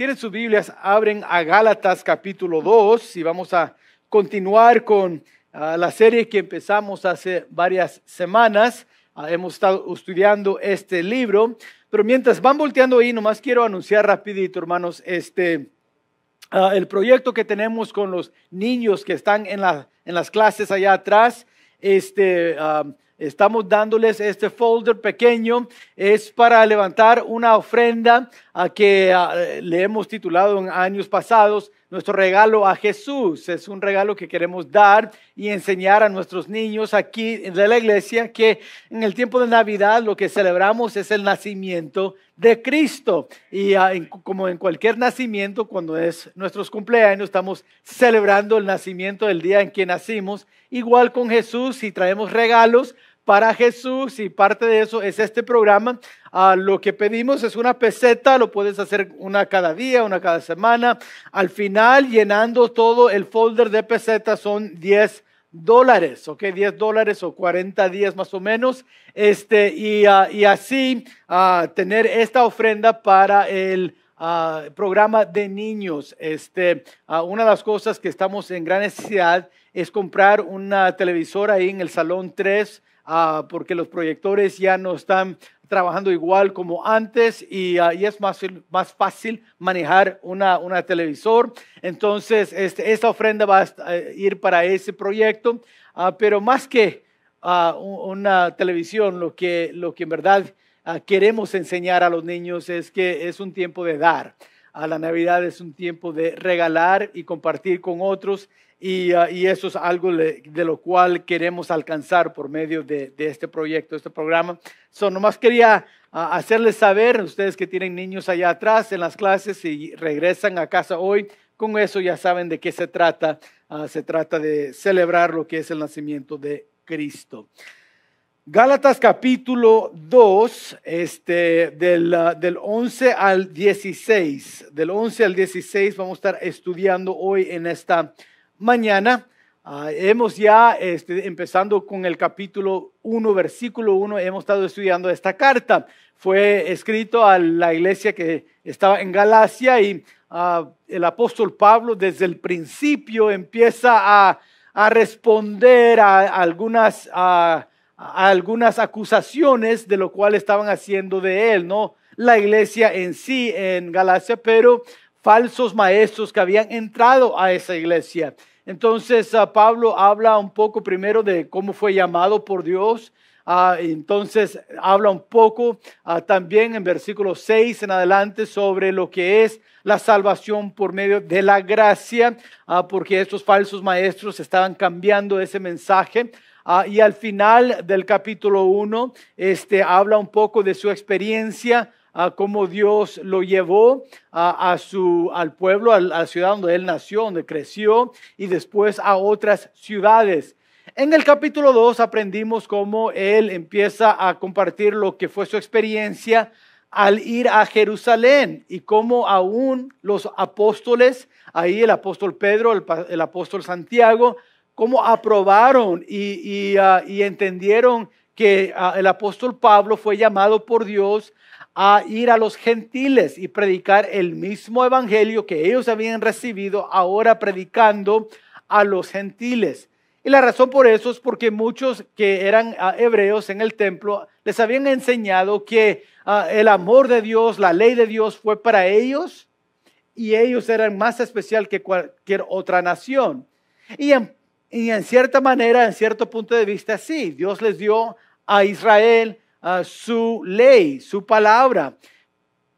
tienen sus Biblias, abren a Gálatas capítulo 2 y vamos a continuar con ah, la serie que empezamos hace varias semanas. Ah, hemos estado estudiando este libro, pero mientras van volteando ahí, nomás quiero anunciar rapidito, hermanos, este, ah, el proyecto que tenemos con los niños que están en, en las clases allá atrás. Este, estamos dándoles este folder pequeño, es para levantar una ofrenda a que ah, le hemos titulado en años pasados, nuestro regalo a Jesús. Es un regalo que queremos dar y enseñar a nuestros niños aquí de la iglesia que en el tiempo de Navidad lo que celebramos es el nacimiento de Cristo. Y ah, como en cualquier nacimiento, cuando es nuestro cumpleaños, estamos celebrando el nacimiento del día en que nacimos. Igual con Jesús, si traemos regalos para Jesús y parte de eso es este programa Ah, lo que pedimos es una peseta, lo puedes hacer una cada día, una cada semana. Al final, llenando todo el folder de pesetas son 10 dólares, ¿ok? 10 dólares o 40 días más o menos. Este, y, ah, así ah, tener esta ofrenda para el programa de niños. Este, una de las cosas que estamos en gran necesidad es comprar una televisora ahí en el Salón 3. porque los proyectores ya no están trabajando igual como antes y, ahí es más, más fácil manejar una, una televisor. Entonces, este, esta ofrenda va a eh, ir para ese proyecto, ah, pero más que ah, una televisión, lo que, lo que en verdad ah, queremos enseñar a los niños es que es un tiempo de dar. A la Navidad es un tiempo de regalar y compartir con otros Ah, y, eso es algo de lo cual queremos alcanzar por medio de, este proyecto, este programa. So, nomás quería ah, hacerles saber, ustedes que tienen niños allá atrás en las clases y regresan a casa hoy, con eso ya saben de qué se trata. Ah, se trata de celebrar lo que es el nacimiento de Cristo. Gálatas capítulo 2, este, del, del, 11 al 16. Del 11 al 16 vamos a estar estudiando hoy en esta mañana. Ah, hemos ya, este, empezando con el capítulo 1, versículo 1, hemos estado estudiando esta carta. Fue escrito a la iglesia que estaba en Galacia y ah, el apóstol Pablo desde el principio empieza a, responder a, algunas, a, algunas acusaciones de lo cual estaban haciendo de él, ¿no? La iglesia en sí en Galacia, pero falsos maestros que habían entrado a esa iglesia. Entonces ah, Pablo habla un poco primero de cómo fue llamado por Dios. Ah, entonces habla un poco ah, también en versículo 6 en adelante sobre lo que es la salvación por medio de la gracia, porque estos falsos maestros estaban cambiando ese mensaje. y al final del capítulo 1, este, habla un poco de su experiencia cómo Dios lo llevó a, su, al pueblo, a la ciudad donde él nació, donde creció, y después a otras ciudades. En el capítulo 2 aprendimos cómo él empieza a compartir lo que fue su experiencia al ir a Jerusalén y cómo aún los apóstoles, ahí el apóstol Pedro, el, apóstol Santiago, cómo aprobaron y, ah, entendieron que ah, el apóstol Pablo fue llamado por Dios a ir a los gentiles y predicar el mismo evangelio que ellos habían recibido ahora predicando a los gentiles. Y la razón por eso es porque muchos que eran ah, hebreos en el templo les habían enseñado que ah, el amor de Dios, la ley de Dios fue para ellos y ellos eran más especial que cualquier otra nación. Y y en cierta manera, en cierto punto de vista, sí, Dios les dio a Israel, su ley, su palabra.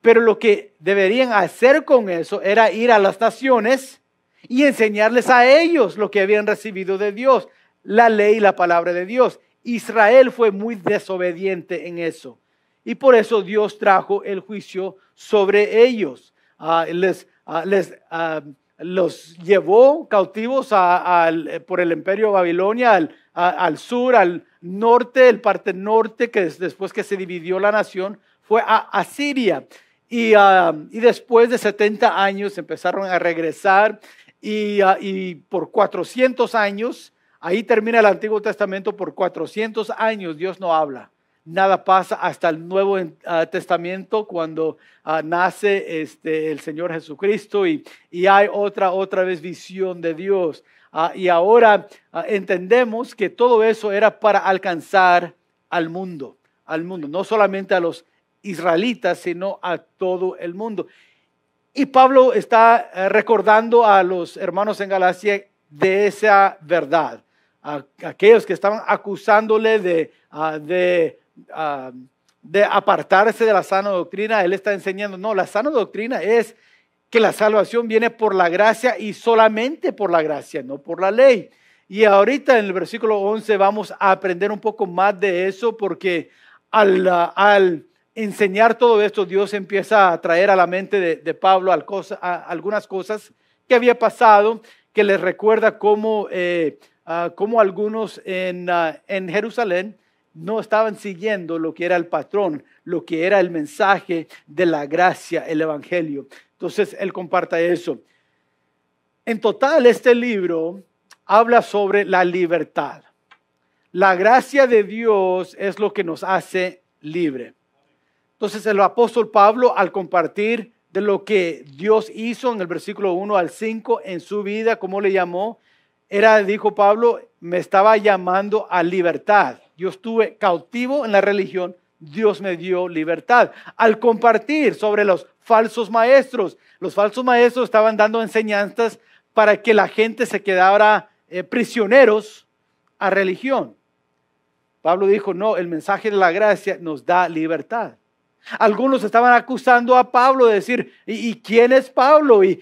Pero lo que deberían hacer con eso era ir a las naciones y enseñarles a ellos lo que habían recibido de Dios, la ley y la palabra de Dios. Israel fue muy desobediente en eso. Y por eso Dios trajo el juicio sobre ellos. Ah, les, ah, ah, los llevó cautivos por el imperio Babilonia, al, al sur, al, norte, el parte norte, que después que se dividió la nación, fue a Siria Y, ah, y después de 70 años empezaron a regresar y, ah, por 400 años, ahí termina el Antiguo Testamento, por 400 años Dios no habla nada pasa hasta el Nuevo ah, Testamento cuando nace este, el Señor Jesucristo y, y, hay otra, otra vez visión de Dios. Ah, y ahora ah, entendemos que todo eso era para alcanzar al mundo, al mundo, no solamente a los israelitas, sino a todo el mundo. Y Pablo está eh, recordando a los hermanos en Galacia de esa verdad, a, aquellos que estaban acusándole de, ah, de apartarse de la sana doctrina, él está enseñando, no, la sana doctrina es que la salvación viene por la gracia y solamente por la gracia, no por la ley. Y ahorita en el versículo 11 vamos a aprender un poco más de eso porque al, enseñar todo esto, Dios empieza a traer a la mente de, Pablo algunas cosas que había pasado, que les recuerda como eh, ah, algunos en, ah, en Jerusalén no estaban siguiendo lo que era el patrón, lo que era el mensaje de la gracia, el Evangelio. Entonces, él comparta eso. En total, este libro habla sobre la libertad. La gracia de Dios es lo que nos hace libre. Entonces, el apóstol Pablo, al compartir de lo que Dios hizo en el versículo 1 al 5 en su vida, ¿cómo le llamó, era, dijo Pablo, me estaba llamando a libertad. Yo estuve cautivo en la religión, Dios me dio libertad. Al compartir sobre los falsos maestros, los falsos maestros estaban dando enseñanzas para que la gente se quedara eh, prisioneros a religión. Pablo dijo, no, el mensaje de la gracia nos da libertad. Algunos estaban acusando a Pablo de decir, ¿y, quién es Pablo? ¿Y,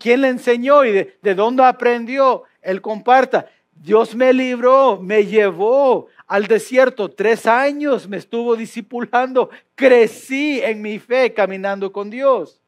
quién le enseñó? ¿Y de, de dónde aprendió? Él comparta. Dios me libró, me llevó, al desierto. Tres años me estuvo discipulando. Crecí en mi fe caminando con Dios.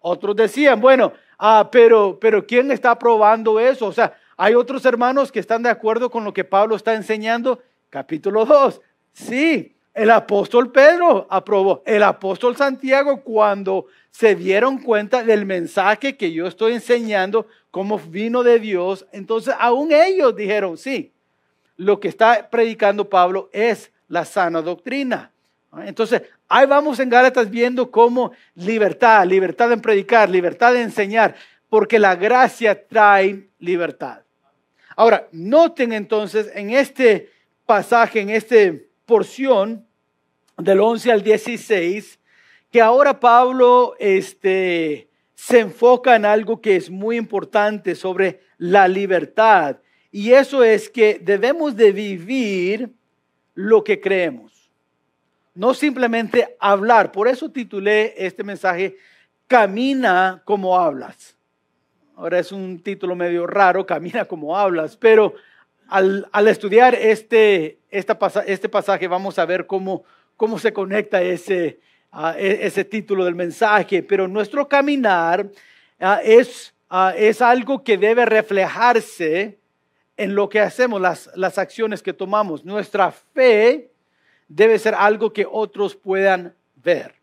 Otros decían, bueno, ah, pero, pero ¿quién está probando eso? O sea, hay otros hermanos que están de acuerdo con lo que Pablo está enseñando. Capítulo 2. Sí, el apóstol Pedro aprobó. El apóstol Santiago cuando se dieron cuenta del mensaje que yo estoy enseñando, cómo vino de Dios, entonces aún ellos dijeron, sí, lo que está predicando Pablo es la sana doctrina. Entonces, ahí vamos en Gálatas viendo cómo libertad, libertad en predicar, libertad en enseñar, porque la gracia trae libertad. Ahora, noten entonces en este pasaje, en esta porción del 11 al 16, que ahora Pablo este, se enfoca en algo que es muy importante sobre la libertad y eso es que debemos de vivir lo que creemos, no simplemente hablar. Por eso titulé este mensaje, Camina como hablas. Ahora es un título medio raro, Camina como hablas, pero al, estudiar este, este, pasaje vamos a ver cómo, cómo se conecta ese, e, ese título del mensaje. Pero nuestro caminar ah, ah, es algo que debe reflejarse en lo que hacemos, las, acciones que tomamos. Nuestra fe debe ser algo que otros puedan ver.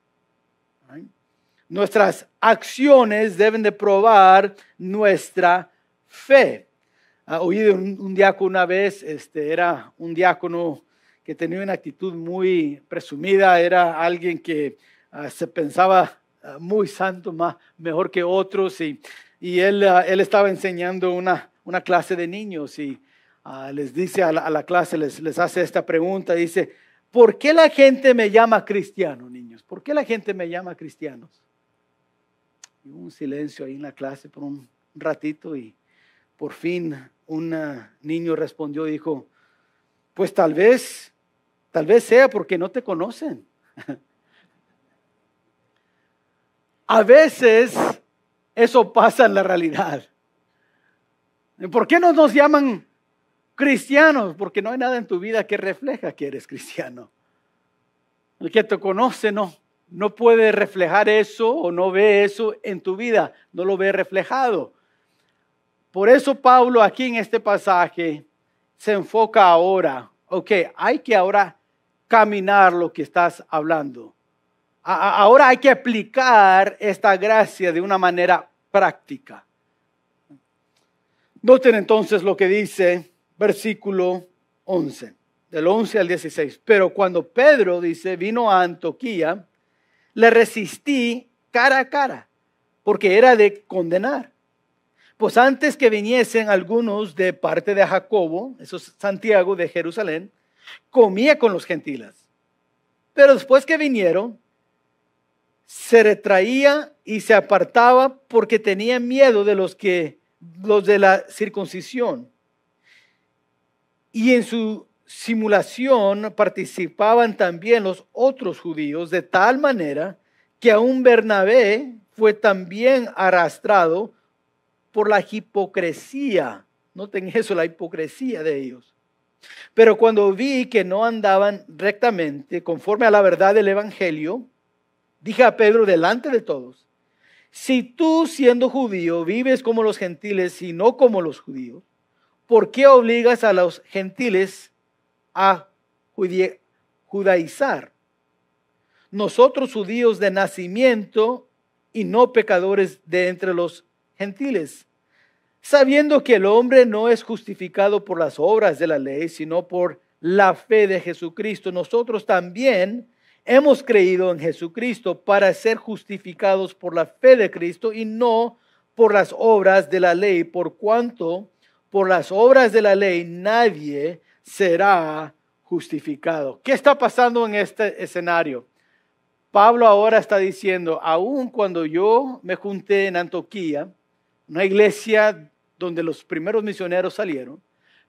Nuestras acciones deben de probar nuestra fe. He ah, oído un, diácono una vez, este, era un diácono que tenía una actitud muy presumida, era alguien que ah, se pensaba ah, muy santo, más, mejor que otros, y, y él, él estaba enseñando una, una clase de niños y ah, les dice a la, clase, les, hace esta pregunta, dice, ¿por qué la gente me llama cristiano, niños? ¿Por qué la gente me llama cristianos? Y un silencio ahí en la clase por un ratito y por fin un ah, niño respondió, dijo, pues tal vez, tal vez sea porque no te conocen. a veces eso pasa en la realidad. ¿Por qué no nos llaman cristianos? Porque no hay nada en tu vida que refleja que eres cristiano. El que te conoce no, no puede reflejar eso o no ve eso en tu vida, no lo ve reflejado. Por eso Pablo aquí en este pasaje se enfoca ahora, ok, hay que ahora caminar lo que estás hablando. ahora hay que aplicar esta gracia de una manera práctica. Noten entonces lo que dice versículo 11, del 11 al 16. Pero cuando Pedro, dice, vino a Antoquía, le resistí cara a cara, porque era de condenar. Pues antes que viniesen algunos de parte de Jacobo, eso Santiago de Jerusalén, comía con los gentiles. Pero después que vinieron, se retraía y se apartaba porque tenía miedo de los que los de la circuncisión. Y en su simulación participaban también los otros judíos, de tal manera que aún Bernabé fue también arrastrado por la hipocresía. Noten eso, la hipocresía de ellos. Pero cuando vi que no andaban rectamente conforme a la verdad del Evangelio, dije a Pedro delante de todos, si tú siendo judío vives como los gentiles y no como los judíos, ¿por qué obligas a los gentiles a judaizar? Nosotros judíos de nacimiento y no pecadores de entre los gentiles, sabiendo que el hombre no es justificado por las obras de la ley, sino por la fe de Jesucristo, nosotros también hemos creído en Jesucristo para ser justificados por la fe de Cristo y no por las obras de la ley, por cuanto por las obras de la ley nadie será justificado. ¿Qué está pasando en este escenario? Pablo ahora está diciendo, aun cuando yo me junté en Antoquía, una iglesia donde los primeros misioneros salieron,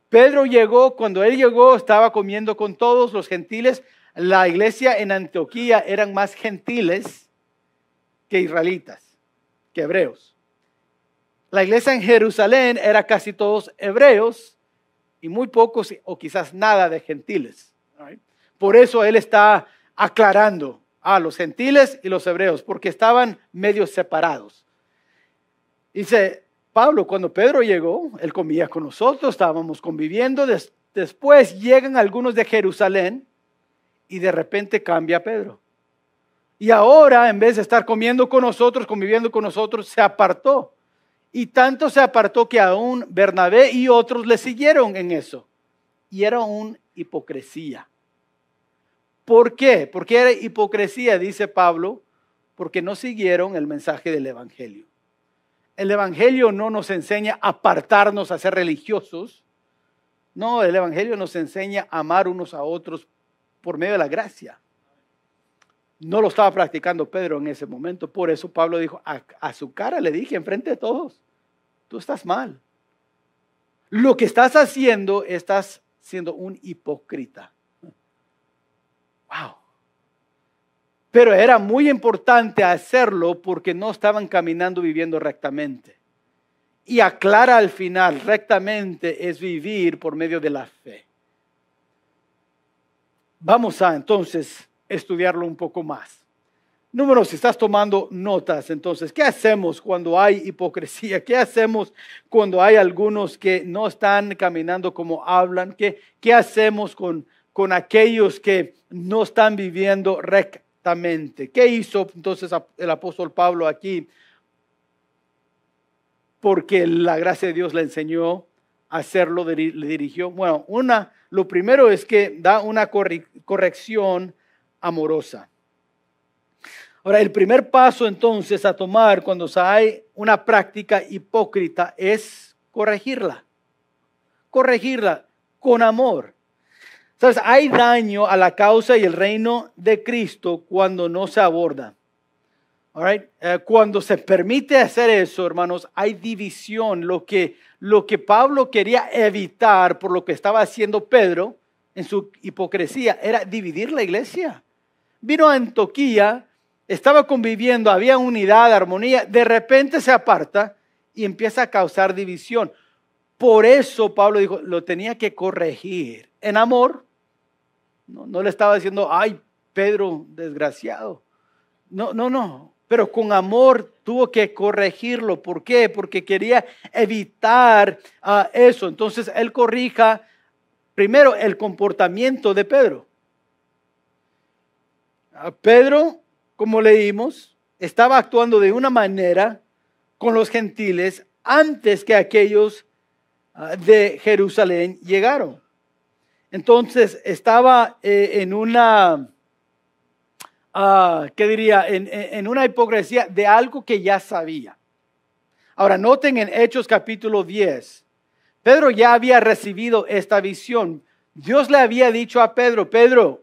Pedro llegó, cuando él llegó estaba comiendo con todos los gentiles, la iglesia en Antioquía eran más gentiles que israelitas, que hebreos. La iglesia en Jerusalén era casi todos hebreos y muy pocos o quizás nada de gentiles. Por eso él está aclarando a los gentiles y los hebreos, porque estaban medio separados. Dice Pablo, cuando Pedro llegó, él comía con nosotros, estábamos conviviendo, después llegan algunos de Jerusalén, y de repente cambia Pedro. Y ahora, en vez de estar comiendo con nosotros, conviviendo con nosotros, se apartó. Y tanto se apartó que aún Bernabé y otros le siguieron en eso. Y era una hipocresía. ¿Por qué? Porque era hipocresía, dice Pablo, porque no siguieron el mensaje del Evangelio. El Evangelio no nos enseña a apartarnos, a ser religiosos. No, el Evangelio nos enseña a amar unos a otros por medio de la gracia. No lo estaba practicando Pedro en ese momento. Por eso Pablo dijo, a, su cara le dije enfrente de todos, tú estás mal. Lo que estás haciendo, estás siendo un hipócrita. Wow. Pero era muy importante hacerlo porque no estaban caminando viviendo rectamente. Y aclara al final, rectamente es vivir por medio de la fe. Vamos a entonces estudiarlo un poco más. Número, si estás tomando notas, entonces, ¿qué hacemos cuando hay hipocresía? ¿Qué hacemos cuando hay algunos que no están caminando como hablan? ¿Qué, qué hacemos con, con aquellos que no están viviendo rectamente? ¿Qué hizo entonces el apóstol Pablo aquí? Porque la gracia de Dios le enseñó hacerlo, le dirigió. Bueno, una, lo primero es que da una corrección amorosa. Ahora, el primer paso entonces a tomar cuando hay una práctica hipócrita es corregirla. Corregirla con amor. Entonces, hay daño a la causa y el reino de Cristo cuando no se aborda. Eh, cuando se permite hacer eso, hermanos, hay división. Lo que, lo que Pablo quería evitar por lo que estaba haciendo Pedro en su hipocresía era dividir la iglesia. Vino a Antoquía, estaba conviviendo, había unidad, armonía, de repente se aparta y empieza a causar división. Por eso Pablo dijo, lo tenía que corregir en amor. No, no le estaba diciendo, ay, Pedro, desgraciado. No, no, no pero con amor tuvo que corregirlo. ¿Por qué? Porque quería evitar ah, eso. Entonces él corrija primero el comportamiento de Pedro. Pedro, como leímos, estaba actuando de una manera con los gentiles antes que aquellos ah, de Jerusalén llegaron. Entonces estaba eh, en una que ah, ¿qué diría? En, en, una hipocresía de algo que ya sabía. Ahora, noten en Hechos capítulo 10, Pedro ya había recibido esta visión. Dios le había dicho a Pedro, Pedro,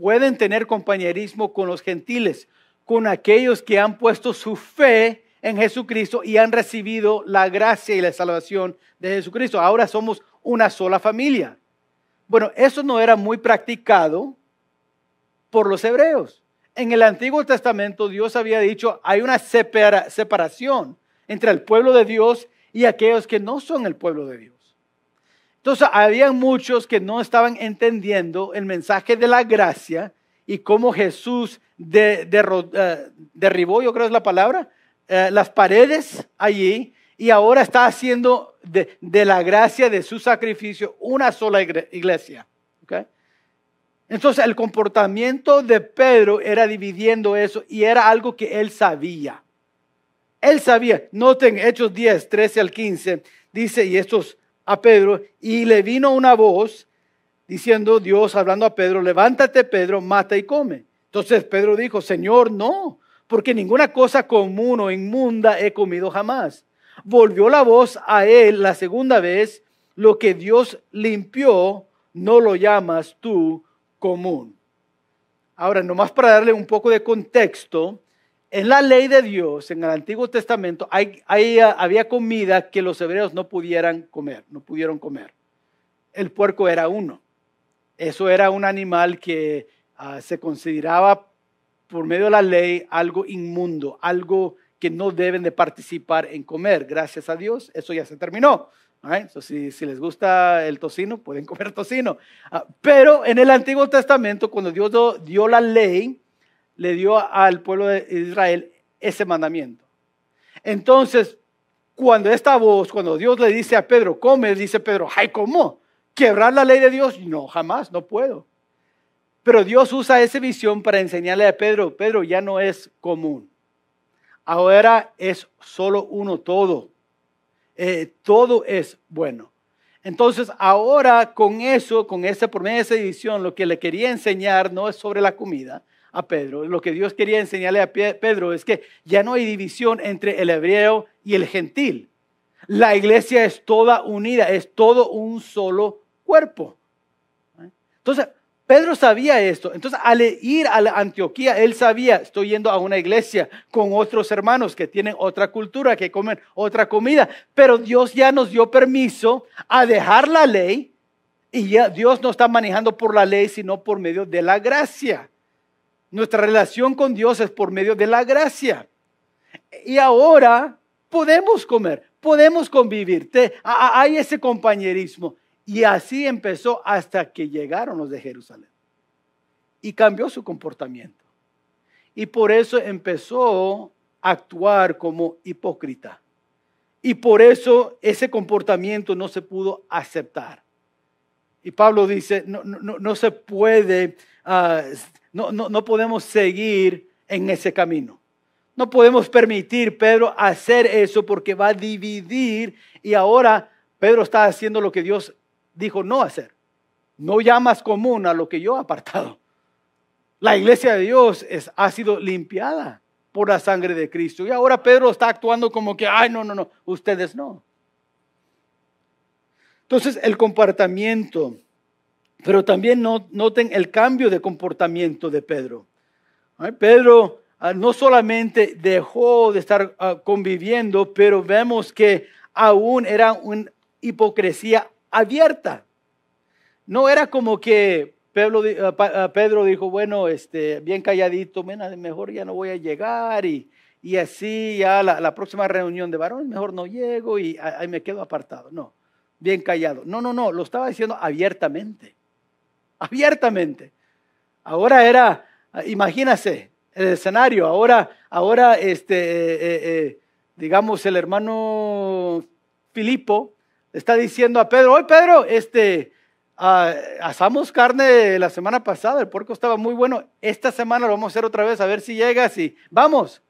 pueden tener compañerismo con los gentiles, con aquellos que han puesto su fe en Jesucristo y han recibido la gracia y la salvación de Jesucristo. Ahora somos una sola familia. Bueno, eso no era muy practicado por los hebreos. En el Antiguo Testamento Dios había dicho, hay una separación entre el pueblo de Dios y aquellos que no son el pueblo de Dios. Entonces, había muchos que no estaban entendiendo el mensaje de la gracia y cómo Jesús eh, derribó, yo creo es la palabra, eh, las paredes allí y ahora está haciendo de, la gracia de su sacrificio una sola iglesia. ¿ok?, entonces el comportamiento de Pedro era dividiendo eso y era algo que él sabía. Él sabía, noten Hechos 10, 13 al 15, dice, y estos a Pedro, y le vino una voz diciendo Dios, hablando a Pedro, levántate Pedro, mata y come. Entonces Pedro dijo, Señor, no, porque ninguna cosa común o inmunda he comido jamás. Volvió la voz a él la segunda vez, lo que Dios limpió, no lo llamas tú común. Ahora, nomás para darle un poco de contexto, en la ley de Dios, en el Antiguo Testamento, había comida que los hebreos no pudieran comer, no pudieron comer. El puerco era uno. Eso era un animal que ah, se consideraba por medio de la ley algo inmundo, algo que no deben de participar en comer. Gracias a Dios, eso ya se terminó si, les gusta el tocino, pueden comer tocino. Ah, pero en el Antiguo Testamento, cuando Dios dio la ley, le dio al pueblo de Israel ese mandamiento. Entonces, cuando esta voz, cuando Dios le dice a Pedro, come, dice Pedro, ay, ¿cómo? ¿Quebrar la ley de Dios? No, jamás, no puedo. Pero Dios usa esa visión para enseñarle a Pedro, Pedro ya no es común. Ahora es solo uno todo eh, todo es bueno. Entonces, ahora con eso, con esa promesa de división lo que le quería enseñar no es sobre la comida a Pedro, lo que Dios quería enseñarle a Pedro es que ya no hay división entre el hebreo y el gentil. La iglesia es toda unida, es todo un solo cuerpo. ¿Eh? Entonces, Pedro sabía esto. Entonces, al ir a la Antioquía, él sabía, estoy yendo a una iglesia con otros hermanos que tienen otra cultura, que comen otra comida. Pero Dios ya nos dio permiso a dejar la ley y ya Dios no está manejando por la ley, sino por medio de la gracia. Nuestra relación con Dios es por medio de la gracia. Y ahora podemos comer, podemos convivir, hay ese compañerismo. Y así empezó hasta que llegaron los de Jerusalén. Y cambió su comportamiento. Y por eso empezó a actuar como hipócrita. Y por eso ese comportamiento no se pudo aceptar. Y Pablo dice, no, no, no se puede, ah, no, no podemos seguir en ese camino. No podemos permitir, Pedro, hacer eso porque va a dividir. Y ahora Pedro está haciendo lo que Dios dijo no hacer. No llamas común a lo que yo he apartado. La iglesia de Dios es, ha sido limpiada por la sangre de Cristo. Y ahora Pedro está actuando como que, ay, no, no, no, ustedes no. Entonces, el comportamiento, pero también noten el cambio de comportamiento de Pedro. Pedro ah, no solamente dejó de estar ah, conviviendo, pero vemos que aún era una hipocresía abierta. No era como que eh, eh, Pedro, dijo, bueno, este, bien calladito, mejor ya no voy a llegar y, y así ya la, próxima reunión de varones, mejor no llego y ahí me quedo apartado. No, bien callado. No, no, no, lo estaba diciendo abiertamente, abiertamente. Ahora era, imagínase, el escenario, ahora, ahora este, eh, digamos, el hermano Filipo está diciendo a Pedro, hoy Pedro, este, ah, asamos carne la semana pasada, el puerco estaba muy bueno, esta semana lo vamos a hacer otra vez, a ver si llegas y vamos.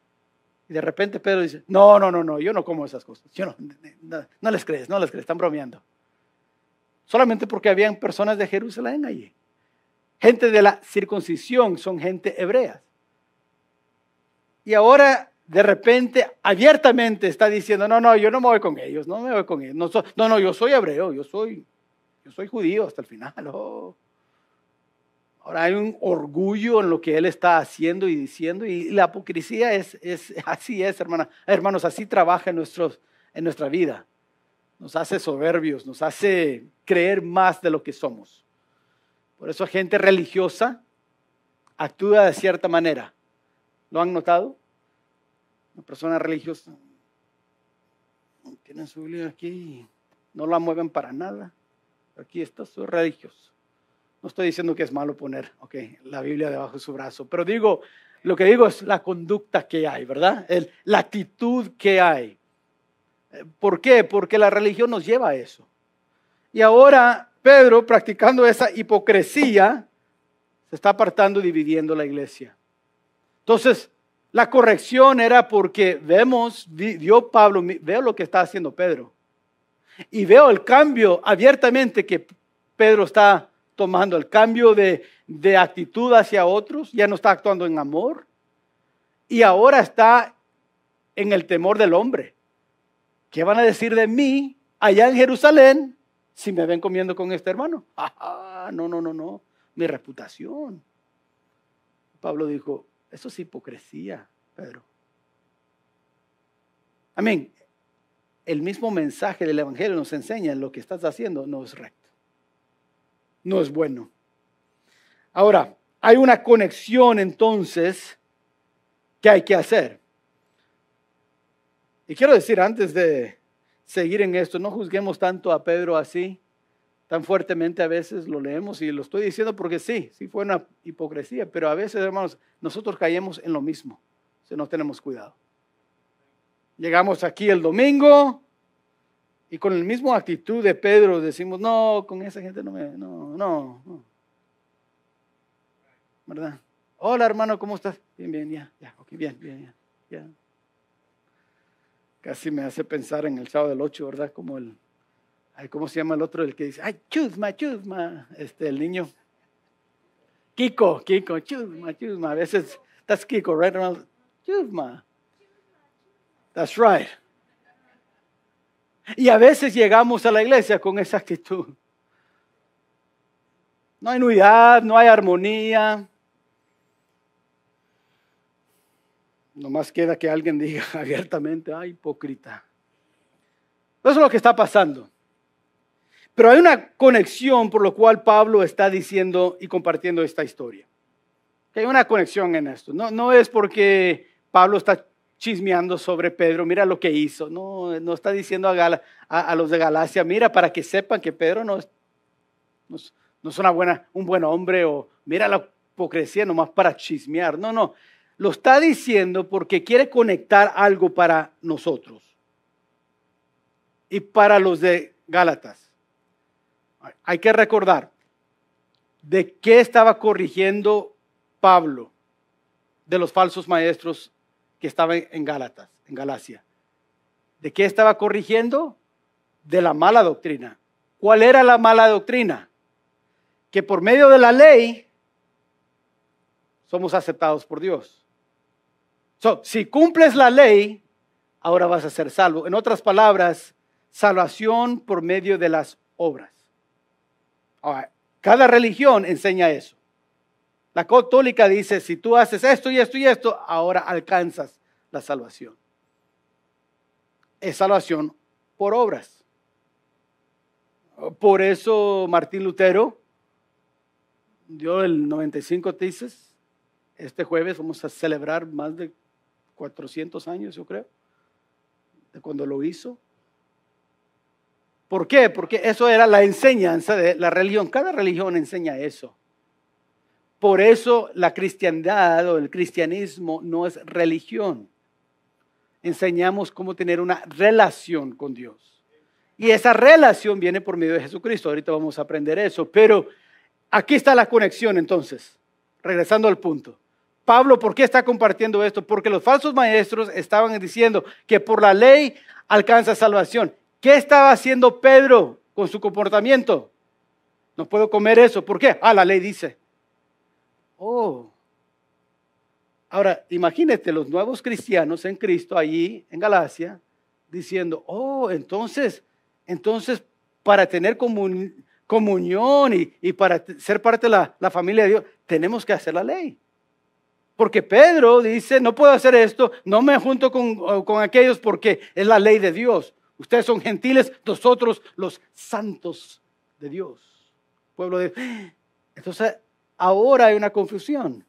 Y de repente Pedro dice, no, no, no, no, yo no como esas cosas, yo no, no, no les crees, no les crees, están bromeando. Solamente porque habían personas de Jerusalén allí. Gente de la circuncisión son gente hebrea. Y ahora de repente abiertamente está diciendo, no, no, yo no me voy con ellos, no me voy con ellos. No, no, yo soy hebreo, yo soy, yo soy judío hasta el final. Oh". Ahora hay un orgullo en lo que él está haciendo y diciendo y la apocrisía es, es así es, hermana. Hermanos, así trabaja en, en nuestra vida. Nos hace soberbios, nos hace creer más de lo que somos. Por eso gente religiosa actúa de cierta manera. ¿Lo han notado? una persona religiosa. Tienen su Biblia aquí, no la mueven para nada. Aquí está su religioso. No estoy diciendo que es malo poner la Biblia debajo de su brazo, pero digo, lo que digo es la conducta que hay, ¿verdad? El, la actitud que hay. Eh, ¿Por qué? Porque la religión nos lleva a eso. Y ahora Pedro, practicando esa hipocresía, se está apartando y dividiendo la iglesia. Entonces, la corrección era porque vemos, dio Pablo, veo lo que está haciendo Pedro. Y veo el cambio abiertamente que Pedro está tomando, el cambio de, de actitud hacia otros, ya no está actuando en amor y ahora está en el temor del hombre. ¿Qué van a decir de mí allá en Jerusalén si me ven comiendo con este hermano? Ah, no, no, no, no, mi reputación. Pablo dijo, eso es hipocresía, Pedro. Amén. El mismo mensaje del Evangelio nos enseña lo que estás haciendo no es recto. No es bueno. Ahora, hay una conexión entonces que hay que hacer. Y quiero decir antes de seguir en esto, no juzguemos tanto a Pedro así tan fuertemente a veces lo leemos y lo estoy diciendo porque sí, sí fue una hipocresía, pero a veces, hermanos, nosotros caemos en lo mismo si no tenemos cuidado. Llegamos aquí el domingo y con el mismo actitud de Pedro decimos, no, con esa gente no me, no, no, no. ¿Verdad? Hola hermano, ¿cómo estás? Bien, bien, ya, ya, ok, bien, bien, ya, ya. Casi me hace pensar en el sábado del 8, ¿verdad? Como el, ¿cómo se llama el otro? El que dice, ay, chuzma chusma, este, el niño. Kiko, Kiko, chuzma chuzma A veces, that's Kiko, right? chuzma That's right. Y a veces llegamos a la iglesia con esa actitud. No hay unidad, no hay armonía. Nomás queda que alguien diga abiertamente, ay, hipócrita. Eso es lo que está pasando. Pero hay una conexión por lo cual Pablo está diciendo y compartiendo esta historia. hay una conexión en esto. No, no es porque Pablo está chismeando sobre Pedro, mira lo que hizo. No, no está diciendo a, los de Galacia, mira, para que sepan que Pedro no es, no es, un buen hombre o mira la hipocresía nomás para chismear. No, no. Lo está diciendo porque quiere conectar algo para nosotros y para los de Gálatas. Hay que recordar de qué estaba corrigiendo Pablo de los falsos maestros que estaban en Gálatas, en Galacia. ¿De qué estaba corrigiendo? De la mala doctrina. ¿Cuál era la mala doctrina? Que por medio de la ley somos aceptados por Dios. si cumples la ley, ahora vas a ser salvo. En otras palabras, salvación por medio de las obras cada religión enseña eso. La católica dice, si tú haces esto y esto y esto, ahora alcanzas la salvación. Es salvación por obras. Por eso Martín Lutero dio el 95 tesis. Este jueves vamos a celebrar más de 400 años, yo creo, de cuando lo hizo. ¿Por qué? Porque eso era la enseñanza de la religión. Cada religión enseña eso. Por eso la cristiandad o el cristianismo no es religión. Enseñamos cómo tener una relación con Dios. Y esa relación viene por medio de Jesucristo. Ahorita vamos a aprender eso. Pero aquí está la conexión entonces. Regresando al punto. Pablo, ¿por qué está compartiendo esto? Porque los falsos maestros estaban diciendo que por la ley alcanza salvación. ¿Qué estaba haciendo Pedro con su comportamiento? No puedo comer eso. ¿Por qué? Ah, la ley dice. Oh. Ahora, imagínate los nuevos cristianos en Cristo allí en Galacia diciendo, oh, entonces, entonces para tener comunión y, para ser parte de la, familia de Dios, tenemos que hacer la ley. Porque Pedro dice, no puedo hacer esto, no me junto con, aquellos porque es la ley de Dios. Ustedes son gentiles, nosotros los santos de Dios. Pueblo de... Entonces, ahora hay una confusión.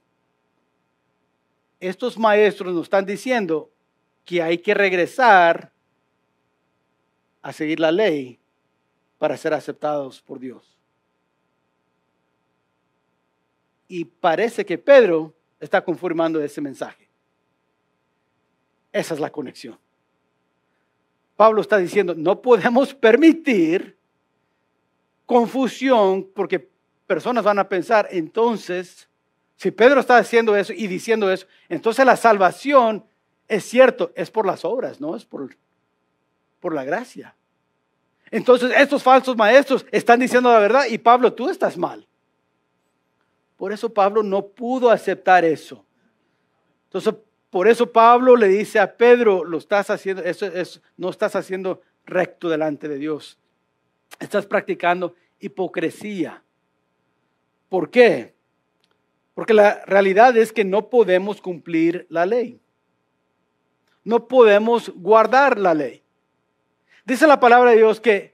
Estos maestros nos están diciendo que hay que regresar a seguir la ley para ser aceptados por Dios. Y parece que Pedro está confirmando ese mensaje. Esa es la conexión. Pablo está diciendo, no podemos permitir confusión porque personas van a pensar, entonces, si Pedro está haciendo eso y diciendo eso, entonces la salvación es cierto, es por las obras, no es por, por la gracia. Entonces estos falsos maestros están diciendo la verdad y Pablo, tú estás mal. Por eso Pablo no pudo aceptar eso. Entonces por eso Pablo le dice a Pedro, lo estás haciendo, eso es, no estás haciendo recto delante de Dios. Estás practicando hipocresía. ¿Por qué? Porque la realidad es que no podemos cumplir la ley. No podemos guardar la ley. Dice la palabra de Dios que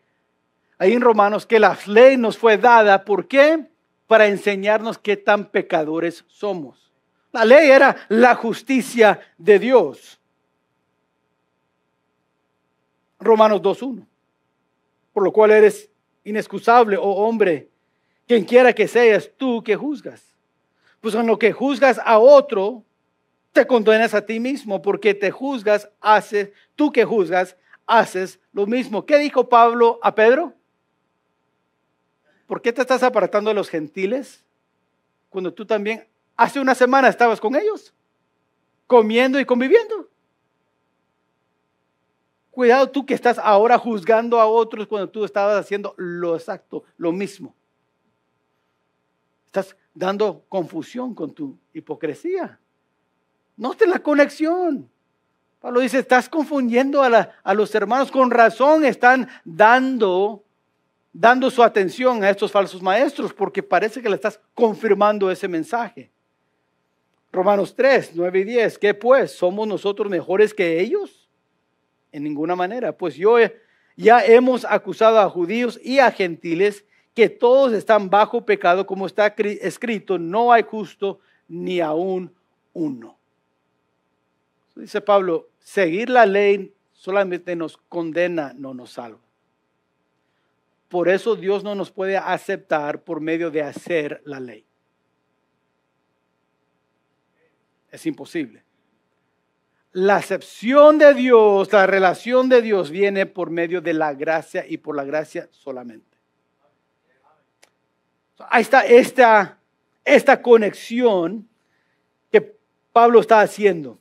ahí en Romanos que la ley nos fue dada, ¿por qué? Para enseñarnos qué tan pecadores somos. La ley era la justicia de Dios. Romanos 2.1. Por lo cual eres inexcusable, oh hombre, quien quiera que seas tú que juzgas. Pues en lo que juzgas a otro, te condenas a ti mismo, porque te juzgas, haces, tú que juzgas, haces lo mismo. ¿Qué dijo Pablo a Pedro? ¿Por qué te estás apartando de los gentiles cuando tú también Hace una semana estabas con ellos, comiendo y conviviendo. Cuidado tú que estás ahora juzgando a otros cuando tú estabas haciendo lo exacto, lo mismo. Estás dando confusión con tu hipocresía. Note la conexión. Pablo dice, estás confundiendo a, a, los hermanos, con razón están dando, dando su atención a estos falsos maestros, porque parece que le estás confirmando ese mensaje. Romanos 3, 9 y 10, ¿qué pues? ¿Somos nosotros mejores que ellos? En ninguna manera, pues yo ya hemos acusado a judíos y a gentiles que todos están bajo pecado, como está escrito, no hay justo ni aún uno. Dice Pablo, seguir la ley solamente nos condena, no nos salva. Por eso Dios no nos puede aceptar por medio de hacer la ley. es imposible. La acepción de Dios, la relación de Dios viene por medio de la gracia y por la gracia solamente. Ahí está esta, esta conexión que Pablo está haciendo.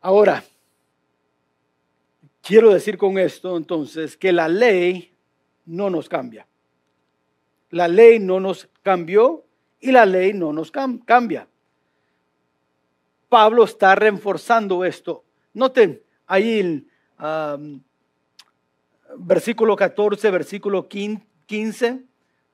Ahora, quiero decir con esto entonces que la ley no nos cambia. La ley no nos cambió y la ley no nos cambia. Pablo está reforzando esto. Noten ahí el um, versículo 14, versículo 15.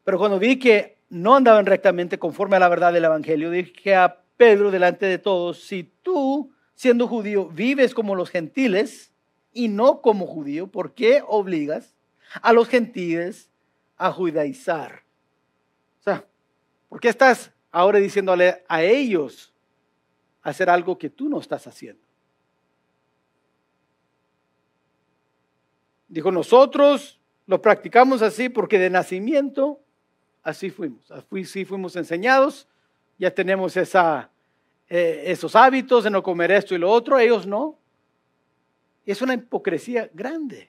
Pero cuando vi que no andaban rectamente conforme a la verdad del Evangelio, dije a Pedro delante de todos, si tú, siendo judío, vives como los gentiles y no como judío, ¿por qué obligas a los gentiles a judaizar? O sea, ¿por qué estás ahora diciéndole a ellos hacer algo que tú no estás haciendo. Dijo, nosotros lo practicamos así porque de nacimiento así fuimos, así fuimos enseñados, ya tenemos eh, esos hábitos de no comer esto y lo otro, ellos no. Es una hipocresía grande.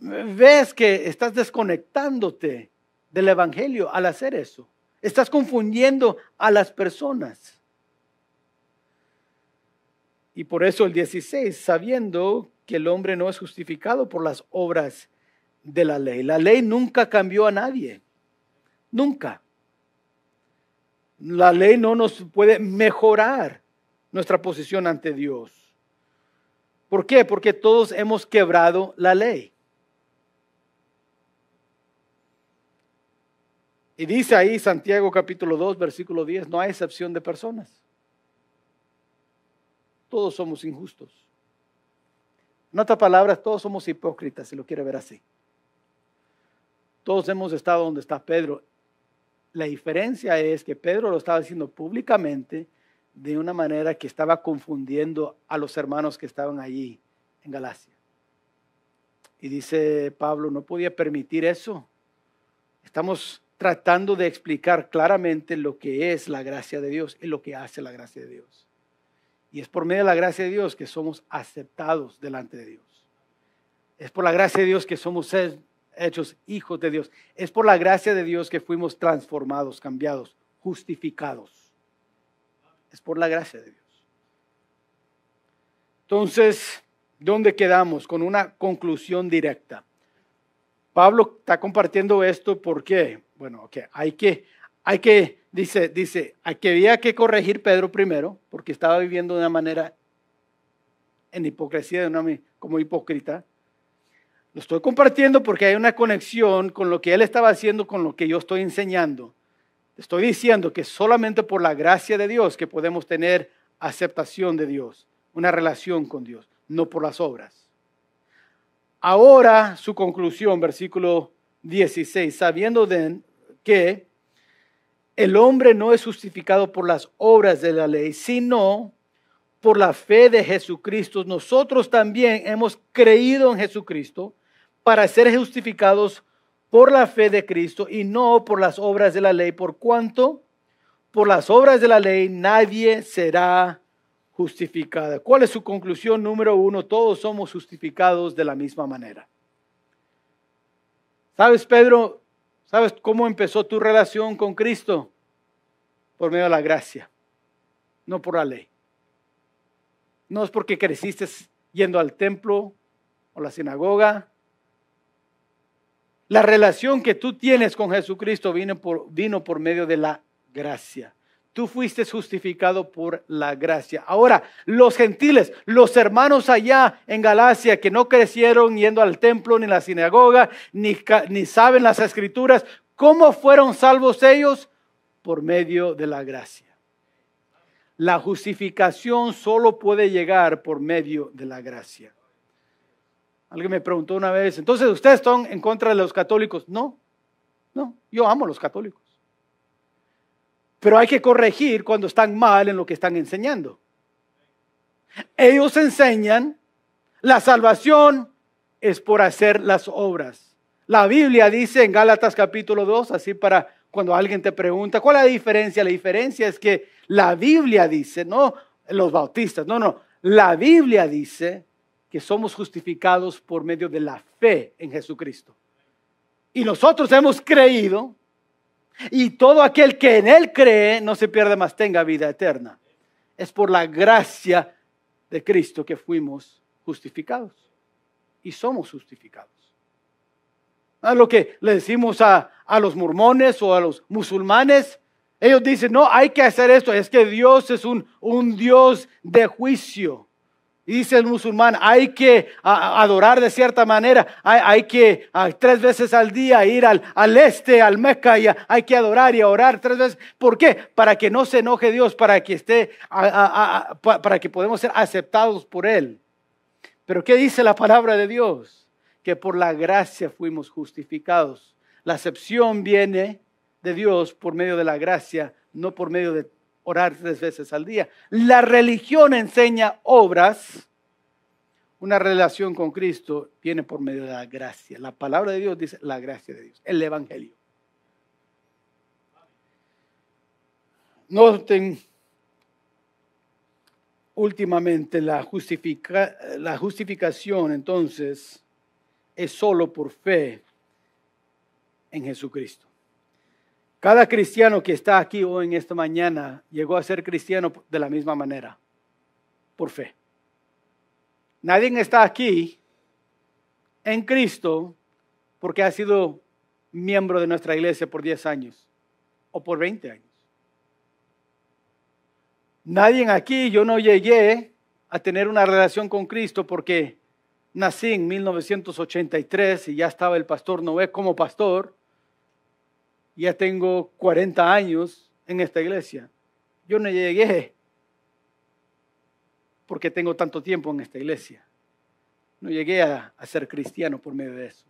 Ves que estás desconectándote del Evangelio al hacer eso. Estás confundiendo a las personas. Y por eso el 16, sabiendo que el hombre no es justificado por las obras de la ley. La ley nunca cambió a nadie. Nunca. La ley no nos puede mejorar nuestra posición ante Dios. ¿Por qué? Porque todos hemos quebrado la ley. Y dice ahí Santiago capítulo 2, versículo 10, no hay excepción de personas todos somos injustos. En otras palabras, todos somos hipócritas, si lo quiere ver así. Todos hemos estado donde está Pedro. La diferencia es que Pedro lo estaba diciendo públicamente de una manera que estaba confundiendo a los hermanos que estaban allí en Galacia. Y dice Pablo, no podía permitir eso. Estamos tratando de explicar claramente lo que es la gracia de Dios y lo que hace la gracia de Dios. Y es por medio de la gracia de Dios que somos aceptados delante de Dios. Es por la gracia de Dios que somos hechos hijos de Dios. Es por la gracia de Dios que fuimos transformados, cambiados, justificados. Es por la gracia de Dios. Entonces, ¿dónde quedamos? Con una conclusión directa. Pablo está compartiendo esto porque, bueno, okay, hay que, hay que Dice, dice, que había que corregir Pedro primero, porque estaba viviendo de una manera en hipocresía, de una, como hipócrita. Lo estoy compartiendo porque hay una conexión con lo que él estaba haciendo, con lo que yo estoy enseñando. Estoy diciendo que solamente por la gracia de Dios que podemos tener aceptación de Dios, una relación con Dios, no por las obras. Ahora su conclusión, versículo 16, sabiendo de que el hombre no es justificado por las obras de la ley, sino por la fe de Jesucristo. Nosotros también hemos creído en Jesucristo para ser justificados por la fe de Cristo y no por las obras de la ley, por cuanto por las obras de la ley nadie será justificado. ¿Cuál es su conclusión número uno? Todos somos justificados de la misma manera. Sabes, Pedro, ¿Sabes cómo empezó tu relación con Cristo? Por medio de la gracia, no por la ley. No es porque creciste yendo al templo o la sinagoga. La relación que tú tienes con Jesucristo vino por, vino por medio de la gracia. Tú fuiste justificado por la gracia. Ahora, los gentiles, los hermanos allá en Galacia que no crecieron yendo al templo ni la sinagoga, ni, ni saben las escrituras, ¿cómo fueron salvos ellos? Por medio de la gracia. La justificación solo puede llegar por medio de la gracia. Alguien me preguntó una vez, entonces ustedes están en contra de los católicos. No, no, yo amo a los católicos. Pero hay que corregir cuando están mal en lo que están enseñando. Ellos enseñan la salvación es por hacer las obras. La Biblia dice en Gálatas capítulo 2, así para cuando alguien te pregunta, ¿cuál es la diferencia? La diferencia es que la Biblia dice, no los bautistas, no, no, la Biblia dice que somos justificados por medio de la fe en Jesucristo. Y nosotros hemos creído y todo aquel que en Él cree no se pierde más, tenga vida eterna. Es por la gracia de Cristo que fuimos justificados y somos justificados. Ah, lo que le decimos a, los mormones o a los musulmanes, ellos dicen, no, hay que hacer esto, es que Dios es un Dios de juicio. Y dice el musulmán, hay que adorar de cierta manera, hay, que tres veces al día ir al, este, al Meca, y hay que adorar y orar tres veces. ¿Por qué? Para que no se enoje Dios, para que esté, para que podamos ser aceptados por Él. Pero ¿qué dice la palabra de Dios? Que por la gracia fuimos justificados. La acepción viene de Dios por medio de la gracia, no por medio de orar tres veces al día. La religión enseña obras. Una relación con Cristo viene por medio de la gracia. La palabra de Dios dice la gracia de Dios, el Evangelio. Noten últimamente la, justifica, la justificación entonces es solo por fe en Jesucristo. Cada cristiano que está aquí hoy en esta mañana llegó a ser cristiano de la misma manera, por fe. Nadie está aquí en Cristo porque ha sido miembro de nuestra iglesia por 10 años o por 20 años. Nadie aquí, yo no llegué a tener una relación con Cristo porque nací en 1983 y ya estaba el pastor Noé como pastor ya tengo 40 años en esta iglesia. Yo no llegué porque tengo tanto tiempo en esta iglesia. No llegué a, ser cristiano por medio de eso.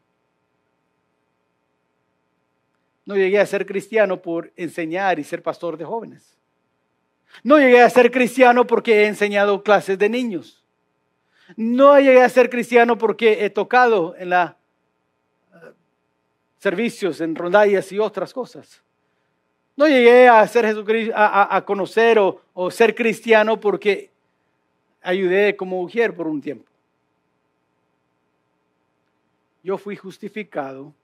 No llegué a ser cristiano por enseñar y ser pastor de jóvenes. No llegué a ser cristiano porque he enseñado clases de niños. No llegué a ser cristiano porque he tocado en la servicios en rondallas y otras cosas. No llegué a, ser Jesucristo, a, conocer o, ser cristiano porque ayudé como mujer por un tiempo. Yo fui justificado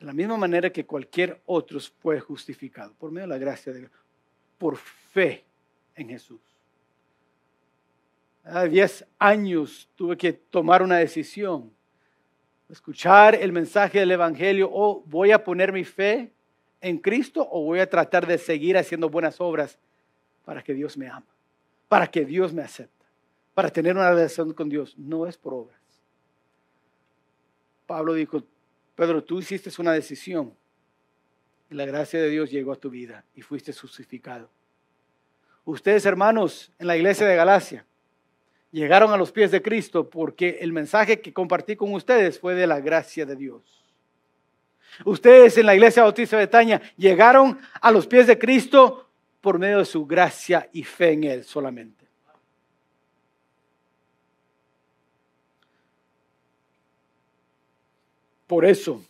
de la misma manera que cualquier otro fue justificado, por medio de la gracia de Dios, por fe en Jesús. A diez años tuve que tomar una decisión escuchar el mensaje del Evangelio, o voy a poner mi fe en Cristo o voy a tratar de seguir haciendo buenas obras para que Dios me ama, para que Dios me acepte, para tener una relación con Dios. No es por obras. Pablo dijo, Pedro, tú hiciste una decisión y la gracia de Dios llegó a tu vida y fuiste justificado. Ustedes, hermanos, en la iglesia de Galacia, llegaron a los pies de Cristo porque el mensaje que compartí con ustedes fue de la gracia de Dios. Ustedes en la iglesia bautista de Betania llegaron a los pies de Cristo por medio de su gracia y fe en Él solamente. Por eso,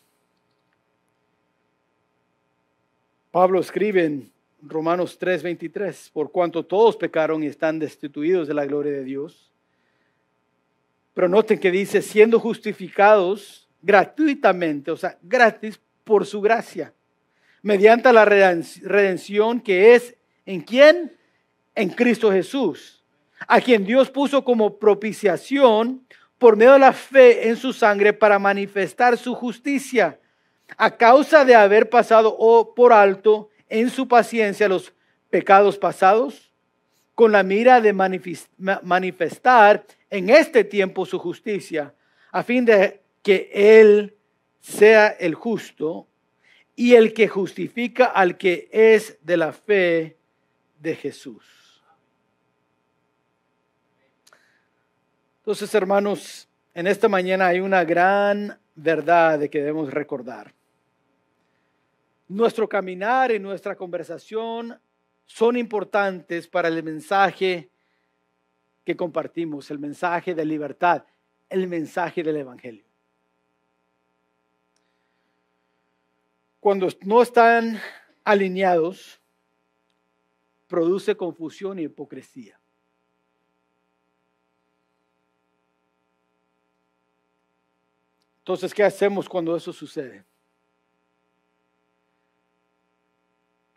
Pablo escribe en Romanos 3:23, por cuanto todos pecaron y están destituidos de la gloria de Dios, pero noten que dice, siendo justificados gratuitamente, o sea, gratis por su gracia, mediante la redención que es en quién? En Cristo Jesús, a quien Dios puso como propiciación por medio de la fe en su sangre para manifestar su justicia, a causa de haber pasado por alto en su paciencia los pecados pasados con la mira de manifestar en este tiempo su justicia, a fin de que Él sea el justo y el que justifica al que es de la fe de Jesús. Entonces, hermanos, en esta mañana hay una gran verdad de que debemos recordar. Nuestro caminar y nuestra conversación son importantes para el mensaje que compartimos, el mensaje de libertad, el mensaje del Evangelio. Cuando no están alineados, produce confusión y hipocresía. Entonces, ¿qué hacemos cuando eso sucede?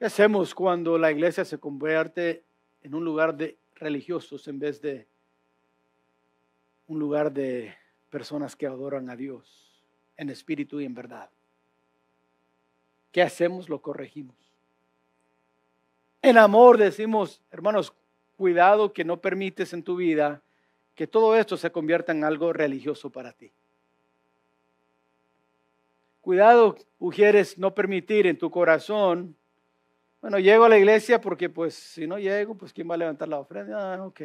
¿Qué hacemos cuando la iglesia se convierte en un lugar de religiosos en vez de un lugar de personas que adoran a Dios en espíritu y en verdad? ¿Qué hacemos? Lo corregimos. En amor decimos, hermanos, cuidado que no permites en tu vida que todo esto se convierta en algo religioso para ti. Cuidado, mujeres, no permitir en tu corazón bueno, llego a la iglesia porque pues si no llego, pues ¿quién va a levantar la ofrenda? Ah, ok.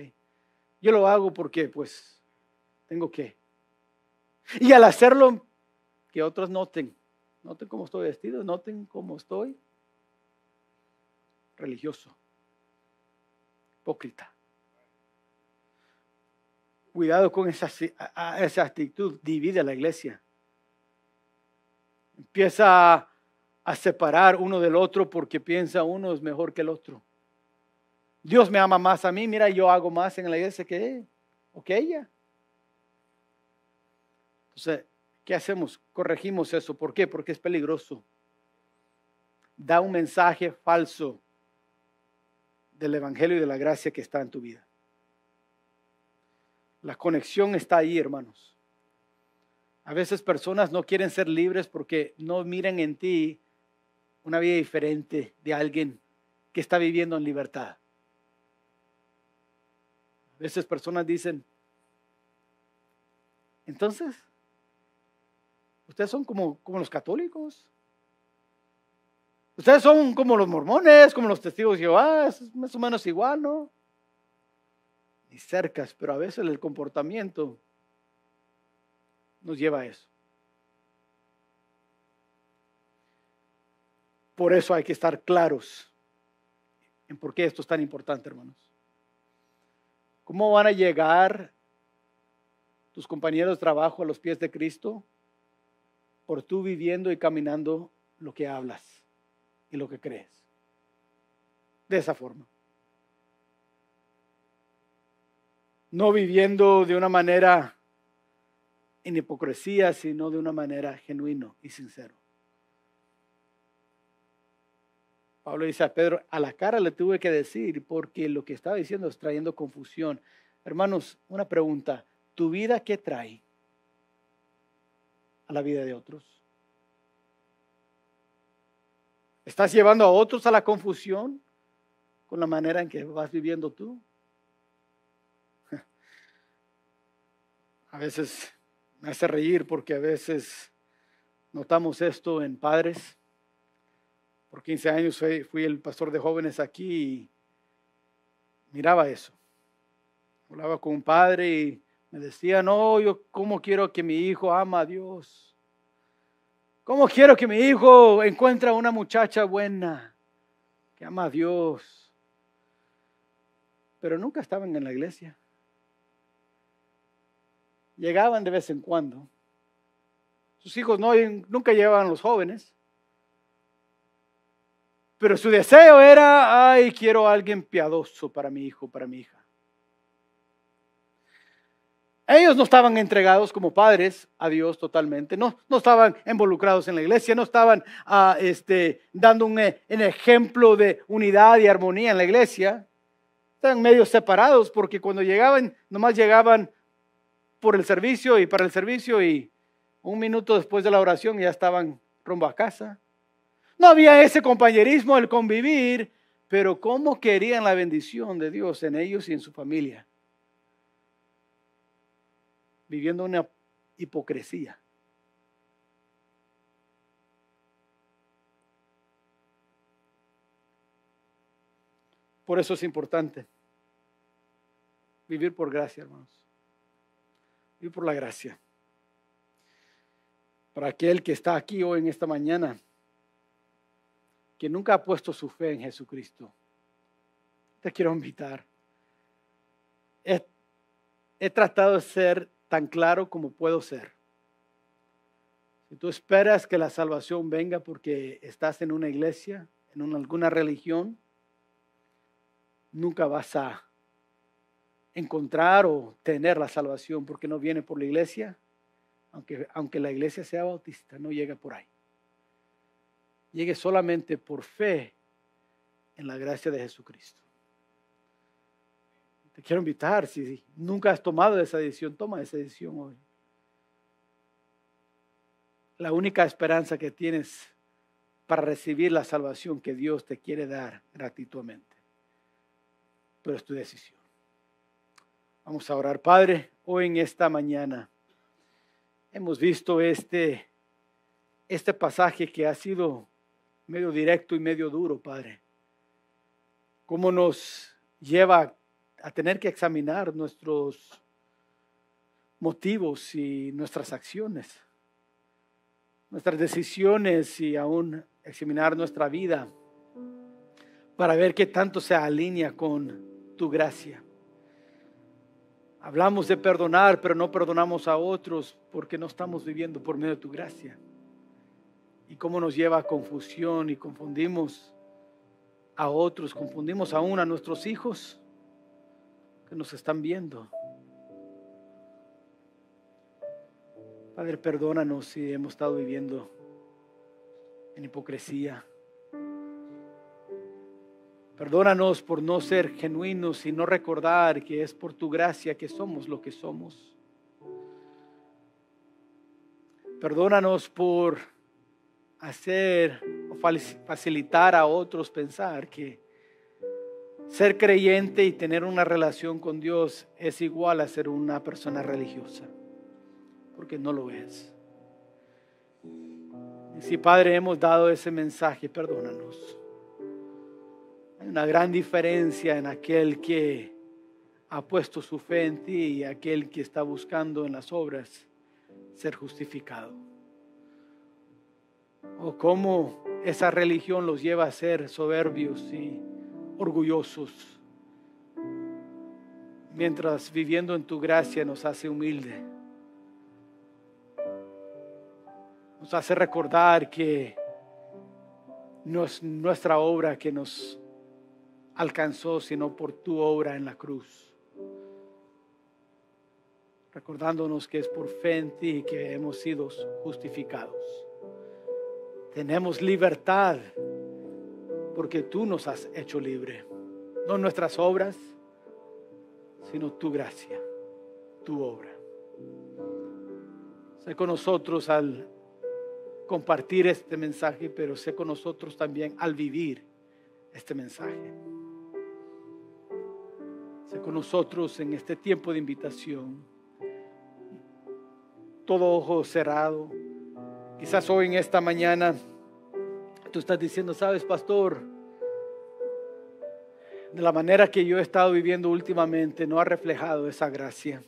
Yo lo hago porque pues tengo que. Y al hacerlo, que otros noten, noten cómo estoy vestido, noten cómo estoy religioso, hipócrita. Cuidado con esa, esa actitud, divide a la iglesia. Empieza a separar uno del otro porque piensa uno es mejor que el otro. Dios me ama más a mí, mira, yo hago más en la iglesia que él o que ella. Entonces, ¿qué hacemos? Corregimos eso. ¿Por qué? Porque es peligroso. Da un mensaje falso del Evangelio y de la gracia que está en tu vida. La conexión está ahí, hermanos. A veces personas no quieren ser libres porque no miren en ti una vida diferente de alguien que está viviendo en libertad. A veces personas dicen, entonces, ustedes son como, como los católicos. Ustedes son como los mormones, como los testigos de Jehová, es más o menos igual, ¿no? Ni cercas, pero a veces el comportamiento nos lleva a eso. Por eso hay que estar claros en por qué esto es tan importante, hermanos. ¿Cómo van a llegar tus compañeros de trabajo a los pies de Cristo? Por tú viviendo y caminando lo que hablas y lo que crees. De esa forma. No viviendo de una manera en hipocresía, sino de una manera genuino y sincero. Pablo dice a Pedro, a la cara le tuve que decir porque lo que estaba diciendo es trayendo confusión. Hermanos, una pregunta, ¿tu vida qué trae a la vida de otros? ¿Estás llevando a otros a la confusión con la manera en que vas viviendo tú? A veces me hace reír porque a veces notamos esto en padres por 15 años fui, el pastor de jóvenes aquí y miraba eso. Hablaba con un padre y me decía, no, yo cómo quiero que mi hijo ama a Dios. ¿Cómo quiero que mi hijo encuentre una muchacha buena que ama a Dios? Pero nunca estaban en la iglesia. Llegaban de vez en cuando. Sus hijos no, nunca llegaban los jóvenes. Pero su deseo era, ay, quiero a alguien piadoso para mi hijo, para mi hija. Ellos no estaban entregados como padres a Dios totalmente, no, estaban involucrados en la iglesia, no estaban ah, este, dando un, eh, un, ejemplo de unidad y armonía en la iglesia. Estaban medio separados porque cuando llegaban, nomás llegaban por el servicio y para el servicio y un minuto después de la oración ya estaban rumbo a casa. No había ese compañerismo, el convivir, pero cómo querían la bendición de Dios en ellos y en su familia. Viviendo una hipocresía. Por eso es importante vivir por gracia, hermanos. Vivir por la gracia. Para aquel que está aquí hoy en esta mañana que nunca ha puesto su fe en Jesucristo, te quiero invitar. He, tratado de ser tan claro como puedo ser. Si tú esperas que la salvación venga porque estás en una iglesia, en alguna religión, nunca vas a encontrar o tener la salvación porque no viene por la iglesia, aunque, aunque la iglesia sea bautista, no llega por ahí llegue solamente por fe en la gracia de Jesucristo. Te quiero invitar, si nunca has tomado esa decisión, toma esa decisión hoy. La única esperanza que tienes para recibir la salvación que Dios te quiere dar gratuitamente. Pero es tu decisión. Vamos a orar, Padre, hoy en esta mañana. Hemos visto este, este pasaje que ha sido medio directo y medio duro, Padre. Cómo nos lleva a tener que examinar nuestros motivos y nuestras acciones, nuestras decisiones y aún examinar nuestra vida para ver qué tanto se alinea con tu gracia. Hablamos de perdonar, pero no perdonamos a otros porque no estamos viviendo por medio de tu gracia y cómo nos lleva a confusión y confundimos a otros, confundimos aún a nuestros hijos que nos están viendo. Padre, perdónanos si hemos estado viviendo en hipocresía. Perdónanos por no ser genuinos y no recordar que es por tu gracia que somos lo que somos. Perdónanos por hacer o facilitar a otros pensar que ser creyente y tener una relación con Dios es igual a ser una persona religiosa, porque no lo es. si Padre hemos dado ese mensaje, perdónanos. Hay una gran diferencia en aquel que ha puesto su fe en ti y aquel que está buscando en las obras ser justificado o cómo esa religión los lleva a ser soberbios y orgullosos, mientras viviendo en tu gracia nos hace humilde. Nos hace recordar que no es nuestra obra que nos alcanzó, sino por tu obra en la cruz. Recordándonos que es por fe en ti que hemos sido justificados. Tenemos libertad porque tú nos has hecho libre. No nuestras obras, sino tu gracia, tu obra. Sé con nosotros al compartir este mensaje, pero sé con nosotros también al vivir este mensaje. Sé con nosotros en este tiempo de invitación, todo ojo cerrado, Quizás hoy en esta mañana tú estás diciendo, sabes, pastor, de la manera que yo he estado viviendo últimamente no ha reflejado esa gracia.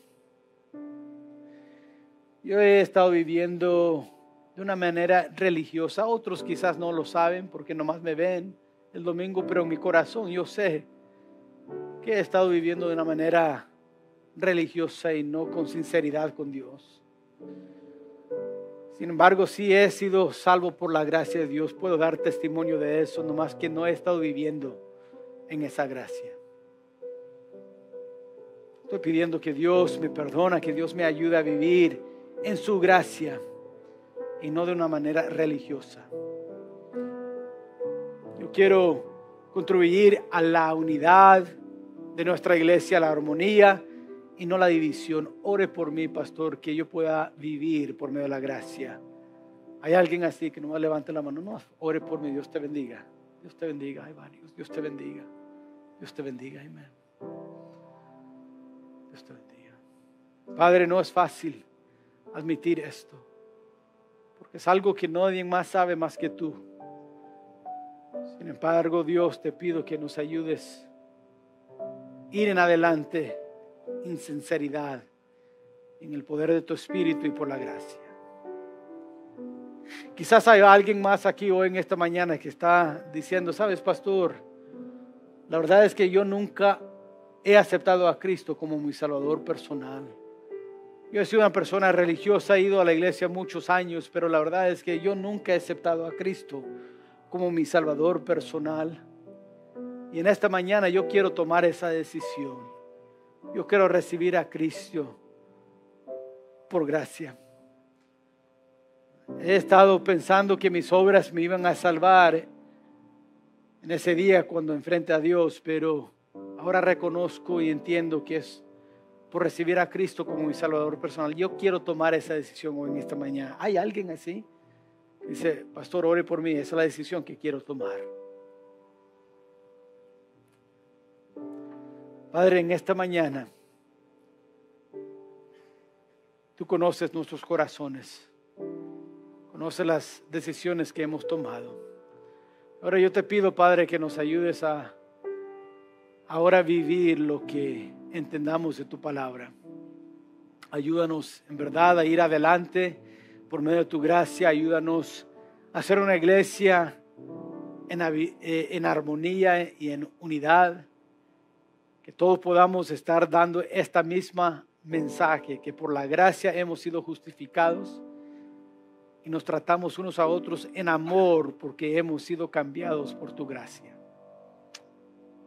Yo he estado viviendo de una manera religiosa. Otros quizás no lo saben porque nomás me ven el domingo, pero en mi corazón yo sé que he estado viviendo de una manera religiosa y no con sinceridad con Dios. Sin embargo, sí he sido salvo por la gracia de Dios. Puedo dar testimonio de eso, nomás que no he estado viviendo en esa gracia. Estoy pidiendo que Dios me perdona, que Dios me ayude a vivir en su gracia y no de una manera religiosa. Yo quiero contribuir a la unidad de nuestra iglesia, a la armonía y no la división. Ore por mí, pastor, que yo pueda vivir por medio de la gracia. Hay alguien así que no me levante la mano. No, ore por mí, Dios te bendiga. Dios te bendiga, Ay, Dios te bendiga. Dios te bendiga, amén. Dios te bendiga. Padre, no es fácil admitir esto, porque es algo que nadie más sabe más que tú. Sin embargo, Dios, te pido que nos ayudes a ir en adelante insinceridad, en el poder de tu espíritu y por la gracia. Quizás hay alguien más aquí hoy en esta mañana que está diciendo, sabes, pastor, la verdad es que yo nunca he aceptado a Cristo como mi Salvador personal. Yo he sido una persona religiosa, he ido a la iglesia muchos años, pero la verdad es que yo nunca he aceptado a Cristo como mi Salvador personal. Y en esta mañana yo quiero tomar esa decisión yo quiero recibir a Cristo por gracia. He estado pensando que mis obras me iban a salvar en ese día cuando enfrente a Dios, pero ahora reconozco y entiendo que es por recibir a Cristo como mi Salvador personal. Yo quiero tomar esa decisión hoy en esta mañana. ¿Hay alguien así? Dice, pastor, ore por mí. Esa es la decisión que quiero tomar. Padre, en esta mañana, tú conoces nuestros corazones, conoces las decisiones que hemos tomado. Ahora yo te pido, Padre, que nos ayudes a ahora vivir lo que entendamos de tu palabra. Ayúdanos en verdad a ir adelante por medio de tu gracia. Ayúdanos a ser una iglesia en, eh, en armonía y en unidad que todos podamos estar dando esta misma mensaje, que por la gracia hemos sido justificados y nos tratamos unos a otros en amor porque hemos sido cambiados por tu gracia.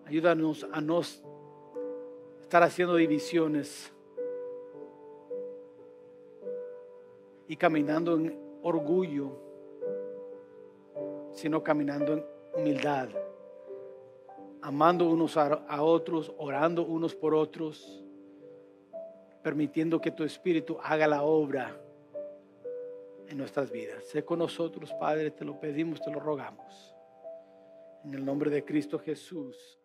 Ayúdanos a no estar haciendo divisiones y caminando en orgullo, sino caminando en humildad amando unos a otros, orando unos por otros, permitiendo que tu Espíritu haga la obra en nuestras vidas. Sé con nosotros, Padre, te lo pedimos, te lo rogamos. En el nombre de Cristo Jesús.